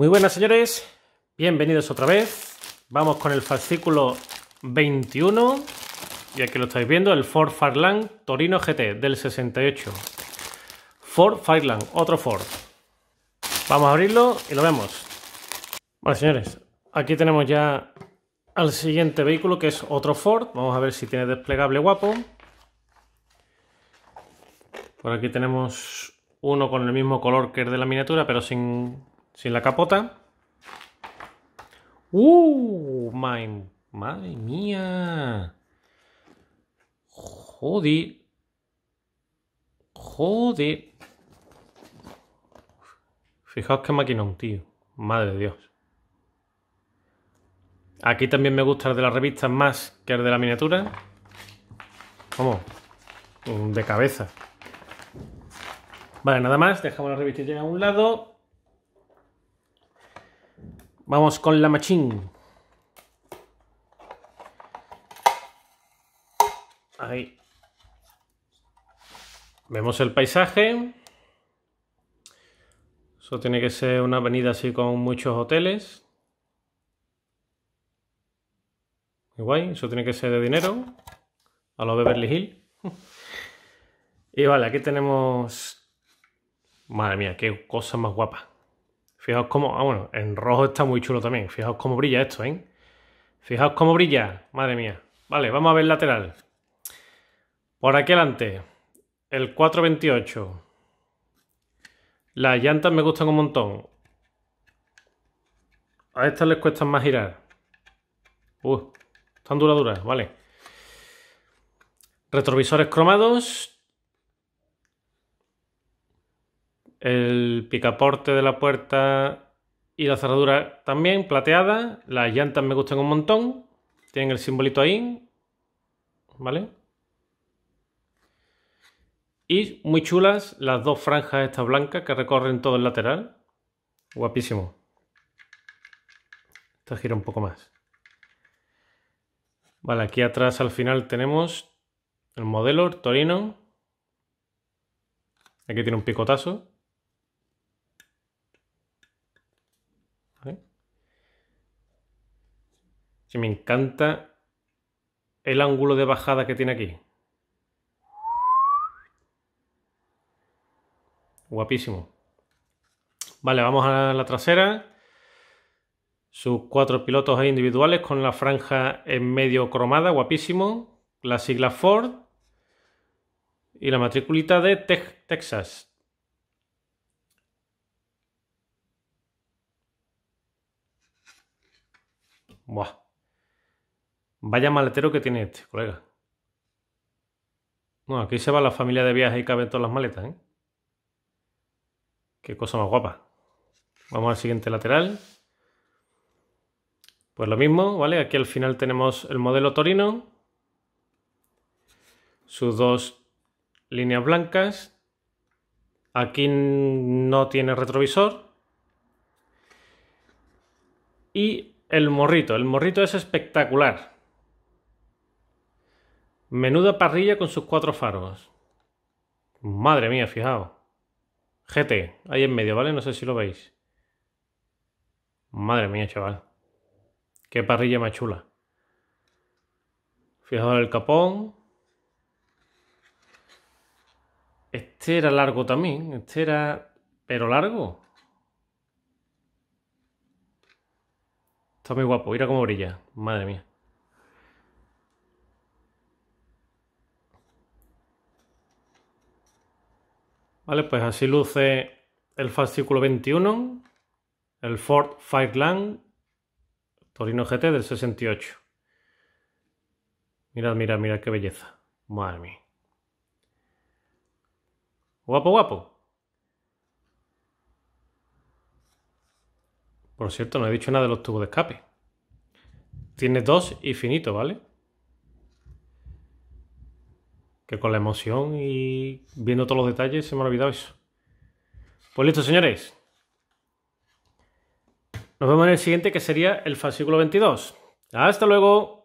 Muy buenas, señores. Bienvenidos otra vez. Vamos con el fascículo 21. Y aquí lo estáis viendo, el Ford Fairland Torino GT del 68. Ford Fairland, otro Ford. Vamos a abrirlo y lo vemos. Bueno, señores, aquí tenemos ya al siguiente vehículo que es otro Ford. Vamos a ver si tiene desplegable guapo. Por aquí tenemos uno con el mismo color que el de la miniatura, pero sin sin la capota. ¡Uh! ¡Madre mía! Joder. Joder. Fijaos qué maquinón, tío. Madre de Dios. Aquí también me gusta el de las revistas más que el de la miniatura. ¿Cómo? de cabeza. Vale, nada más. Dejamos la revistilla a un lado. Vamos con la machín. Ahí. Vemos el paisaje. Eso tiene que ser una avenida así con muchos hoteles. Guay, eso tiene que ser de dinero. A los Beverly Hills. Y vale, aquí tenemos... Madre mía, qué cosa más guapa. Fijaos cómo, ah, bueno, en rojo está muy chulo también. Fijaos cómo brilla esto, ¿eh? Fijaos cómo brilla, madre mía. Vale, vamos a ver lateral. Por aquí adelante, el 428. Las llantas me gustan un montón. A estas les cuesta más girar. Uf, uh, están duraduras, vale. Retrovisores cromados. el picaporte de la puerta y la cerradura también plateada. Las llantas me gustan un montón. Tienen el simbolito ahí. ¿Vale? Y muy chulas las dos franjas estas blancas que recorren todo el lateral. Guapísimo. Esta gira un poco más. Vale, aquí atrás al final tenemos el modelo, Torino. Aquí tiene un picotazo. Si me encanta el ángulo de bajada que tiene aquí. Guapísimo. Vale, vamos a la trasera. Sus cuatro pilotos individuales con la franja en medio cromada, guapísimo. La sigla Ford. Y la matriculita de Texas. Buah. Vaya maletero que tiene este, colega. Bueno, aquí se va la familia de viaje y cabe todas las maletas, ¿eh? Qué cosa más guapa. Vamos al siguiente lateral. Pues lo mismo, ¿vale? Aquí al final tenemos el modelo Torino. Sus dos líneas blancas. Aquí no tiene retrovisor. Y el morrito. El morrito es espectacular. Menuda parrilla con sus cuatro faros. Madre mía, fijaos. GT, ahí en medio, ¿vale? No sé si lo veis. Madre mía, chaval. Qué parrilla más chula. Fijaos el capón. Este era largo también. Este era... pero largo. Está muy guapo. Mira cómo brilla. Madre mía. Vale, pues así luce el fascículo 21, el Ford Fireland Torino GT del 68. Mirad, mirad, mirad qué belleza. Madre mía. Guapo, guapo. Por cierto, no he dicho nada de los tubos de escape. Tiene dos y finito, ¿vale? que con la emoción y viendo todos los detalles se me ha olvidado eso. Pues listo, señores. Nos vemos en el siguiente que sería el fascículo 22. Hasta luego.